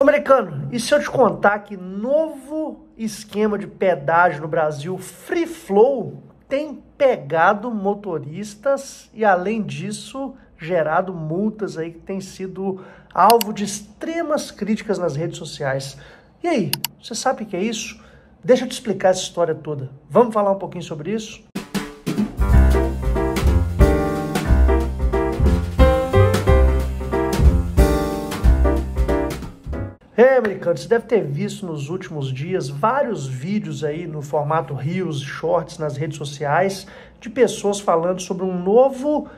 Americano, e se eu te contar que novo esquema de pedágio no Brasil, Free Flow, tem pegado motoristas e, além disso, gerado multas aí que tem sido alvo de extremas críticas nas redes sociais. E aí, você sabe o que é isso? Deixa eu te explicar essa história toda. Vamos falar um pouquinho sobre isso? É, americano, você deve ter visto nos últimos dias vários vídeos aí no formato reels, shorts nas redes sociais de pessoas falando sobre um novo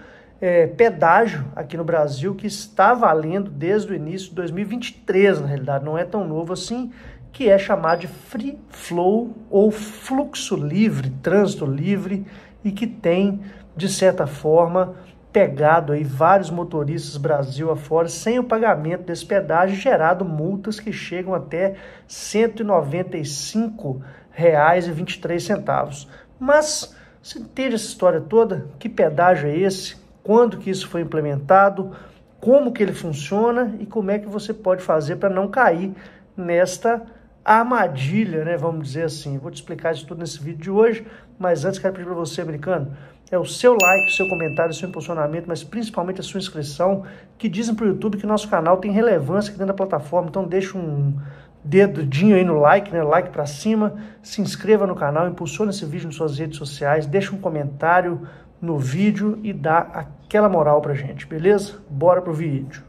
é, pedágio aqui no Brasil que está valendo desde o início de 2023, na realidade, não é tão novo assim, que é chamado de free flow ou fluxo livre, trânsito livre e que tem, de certa forma, pegado aí vários motoristas Brasil afora sem o pagamento desse pedágio, gerado multas que chegam até R$ 195,23. Mas você entende essa história toda? Que pedágio é esse? Quando que isso foi implementado? Como que ele funciona e como é que você pode fazer para não cair nesta armadilha, né? Vamos dizer assim. Vou te explicar isso tudo nesse vídeo de hoje, mas antes quero pedir para você, americano, é o seu like, o seu comentário, o seu impulsionamento, mas principalmente a sua inscrição, que dizem para o YouTube que nosso canal tem relevância aqui dentro da plataforma. Então deixa um dedinho aí no like, né? Like para cima, se inscreva no canal, impulsione esse vídeo em suas redes sociais, deixa um comentário no vídeo e dá aquela moral a gente, beleza? Bora pro vídeo.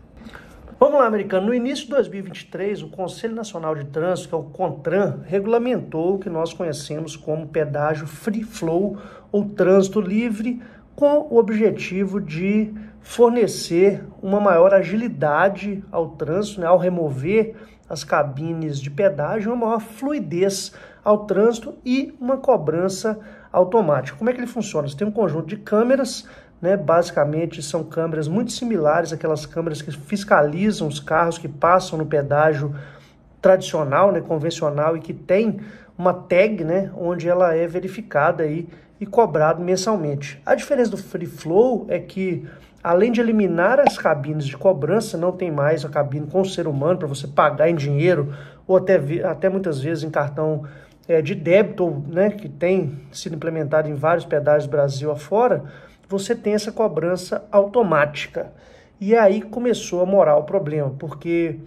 Vamos lá, americano. No início de 2023, o Conselho Nacional de Trânsito, que é o CONTRAN, regulamentou o que nós conhecemos como pedágio free flow ou trânsito livre, com o objetivo de fornecer uma maior agilidade ao trânsito, né, ao remover as cabines de pedágio, uma maior fluidez ao trânsito e uma cobrança automática. Como é que ele funciona? Você tem um conjunto de câmeras né, basicamente são câmeras muito similares àquelas câmeras que fiscalizam os carros que passam no pedágio tradicional, né, convencional e que tem uma tag, né, onde ela é verificada aí e cobrado mensalmente. A diferença do Free Flow é que além de eliminar as cabines de cobrança, não tem mais a cabine com o ser humano para você pagar em dinheiro ou até, até muitas vezes em cartão é, de débito, né, que tem sido implementado em vários pedágios do Brasil afora você tem essa cobrança automática. E aí começou a morar o problema, porque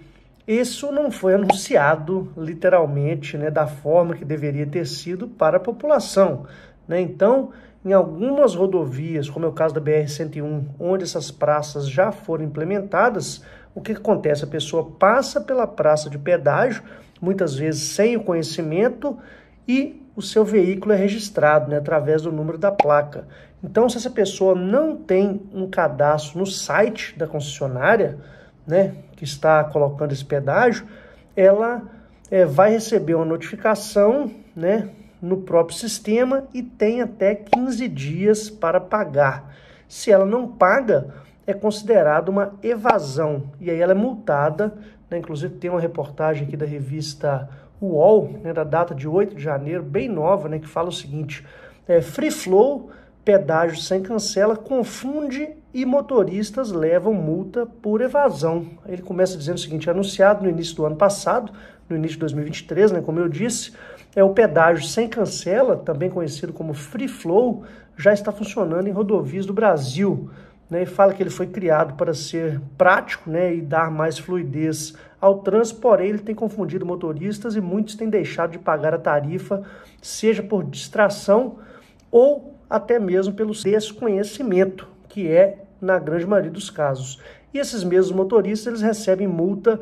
isso não foi anunciado literalmente né, da forma que deveria ter sido para a população. Né? Então, em algumas rodovias, como é o caso da BR-101, onde essas praças já foram implementadas, o que acontece? A pessoa passa pela praça de pedágio, muitas vezes sem o conhecimento, e o seu veículo é registrado né, através do número da placa. Então, se essa pessoa não tem um cadastro no site da concessionária, né, que está colocando esse pedágio, ela é, vai receber uma notificação né, no próprio sistema e tem até 15 dias para pagar. Se ela não paga, é considerada uma evasão e aí ela é multada. Né? Inclusive, tem uma reportagem aqui da revista UOL, né, da data de 8 de janeiro, bem nova, né, que fala o seguinte: é, Free Flow, pedágio sem cancela, confunde e motoristas levam multa por evasão. Ele começa dizendo o seguinte: anunciado no início do ano passado, no início de 2023, né, como eu disse, é o pedágio sem cancela, também conhecido como Free Flow, já está funcionando em rodovias do Brasil né, e fala que ele foi criado para ser prático né, e dar mais fluidez ao trânsito, porém ele tem confundido motoristas e muitos têm deixado de pagar a tarifa, seja por distração ou até mesmo pelo desconhecimento, que é na grande maioria dos casos. E esses mesmos motoristas eles recebem multa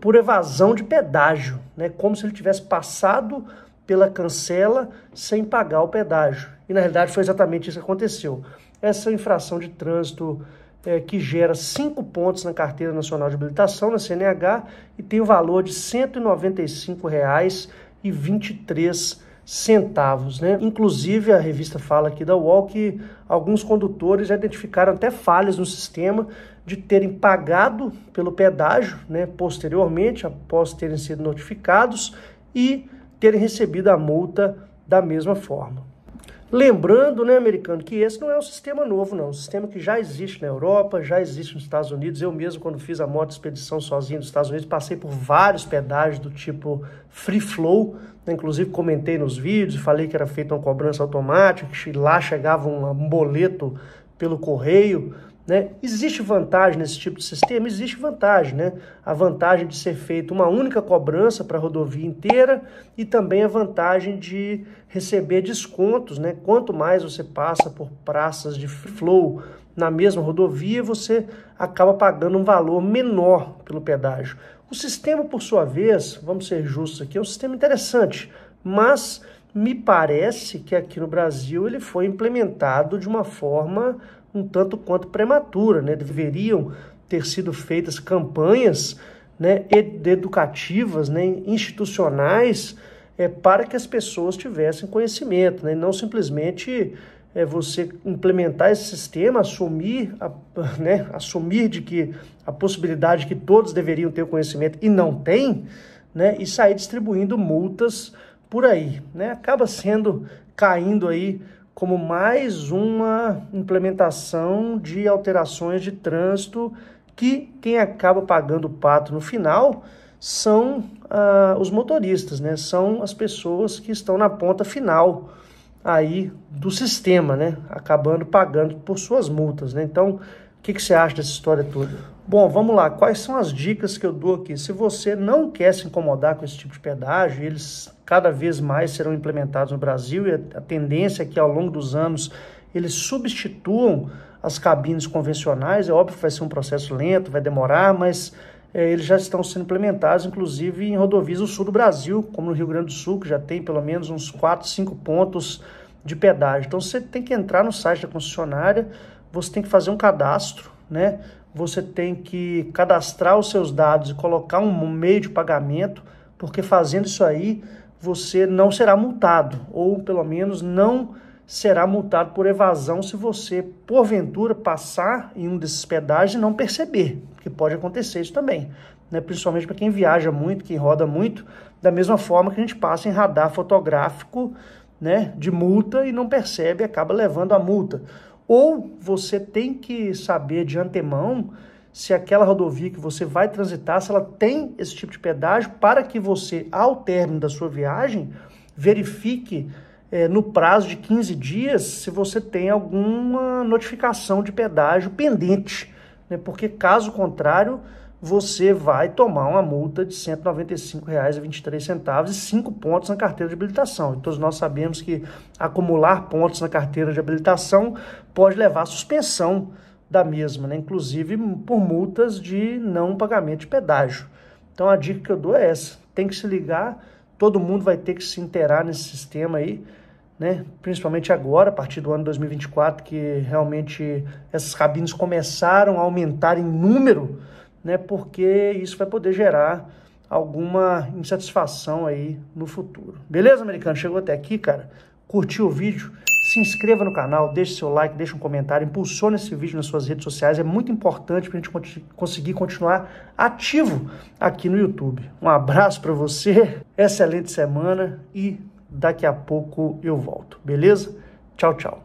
por evasão de pedágio, né, como se ele tivesse passado pela cancela sem pagar o pedágio. E na realidade foi exatamente isso que aconteceu essa infração de trânsito é, que gera cinco pontos na Carteira Nacional de Habilitação, na CNH, e tem o valor de R$ 195,23. Centavos, né? Inclusive, a revista fala aqui da UOL que alguns condutores já identificaram até falhas no sistema de terem pagado pelo pedágio, né? Posteriormente, após terem sido notificados e terem recebido a multa da mesma forma. Lembrando, né, americano, que esse não é um sistema novo, não. É um sistema que já existe na Europa, já existe nos Estados Unidos. Eu mesmo, quando fiz a moto expedição sozinho nos Estados Unidos, passei por vários pedágios do tipo free flow. Né, inclusive, comentei nos vídeos, falei que era feita uma cobrança automática, que lá chegava um boleto pelo correio né? Existe vantagem nesse tipo de sistema? Existe vantagem, né? A vantagem de ser feita uma única cobrança para a rodovia inteira e também a vantagem de receber descontos, né? Quanto mais você passa por praças de flow na mesma rodovia, você acaba pagando um valor menor pelo pedágio. O sistema, por sua vez, vamos ser justos aqui, é um sistema interessante, mas me parece que aqui no Brasil ele foi implementado de uma forma um tanto quanto prematura, né? Deveriam ter sido feitas campanhas né, ed educativas, né, institucionais, é, para que as pessoas tivessem conhecimento, né, não simplesmente é, você implementar esse sistema, assumir, a, né, assumir de que a possibilidade que todos deveriam ter conhecimento e não tem, né, e sair distribuindo multas por aí, né, acaba sendo caindo aí como mais uma implementação de alterações de trânsito que quem acaba pagando o pato no final são ah, os motoristas, né? São as pessoas que estão na ponta final aí do sistema, né? Acabando pagando por suas multas, né? Então, que, que você acha dessa história toda? Bom, vamos lá. Quais são as dicas que eu dou aqui? Se você não quer se incomodar com esse tipo de pedágio, eles cada vez mais serão implementados no Brasil e a tendência é que ao longo dos anos eles substituam as cabines convencionais. É óbvio que vai ser um processo lento, vai demorar, mas é, eles já estão sendo implementados, inclusive em rodovias do sul do Brasil, como no Rio Grande do Sul, que já tem pelo menos uns 4, 5 pontos de pedágio. Então você tem que entrar no site da concessionária você tem que fazer um cadastro, né? Você tem que cadastrar os seus dados e colocar um meio de pagamento, porque fazendo isso aí você não será multado, ou pelo menos não será multado por evasão se você, porventura, passar em um desses pedágios e não perceber, que pode acontecer isso também, né? principalmente para quem viaja muito, quem roda muito, da mesma forma que a gente passa em radar fotográfico né? de multa e não percebe e acaba levando a multa ou você tem que saber de antemão se aquela rodovia que você vai transitar, se ela tem esse tipo de pedágio, para que você, ao término da sua viagem, verifique é, no prazo de 15 dias se você tem alguma notificação de pedágio pendente. Né? Porque, caso contrário, você vai tomar uma multa de R$ 195,23 e 5 pontos na carteira de habilitação. E então, todos nós sabemos que acumular pontos na carteira de habilitação pode levar à suspensão da mesma, né? inclusive por multas de não pagamento de pedágio. Então a dica que eu dou é essa, tem que se ligar, todo mundo vai ter que se inteirar nesse sistema aí, né? principalmente agora, a partir do ano 2024, que realmente essas cabines começaram a aumentar em número, né, porque isso vai poder gerar alguma insatisfação aí no futuro. Beleza, americano? Chegou até aqui, cara? Curtiu o vídeo? Se inscreva no canal, deixe seu like, deixe um comentário, impulsione esse vídeo nas suas redes sociais. É muito importante para a gente cont conseguir continuar ativo aqui no YouTube. Um abraço para você, excelente semana e daqui a pouco eu volto, beleza? Tchau, tchau.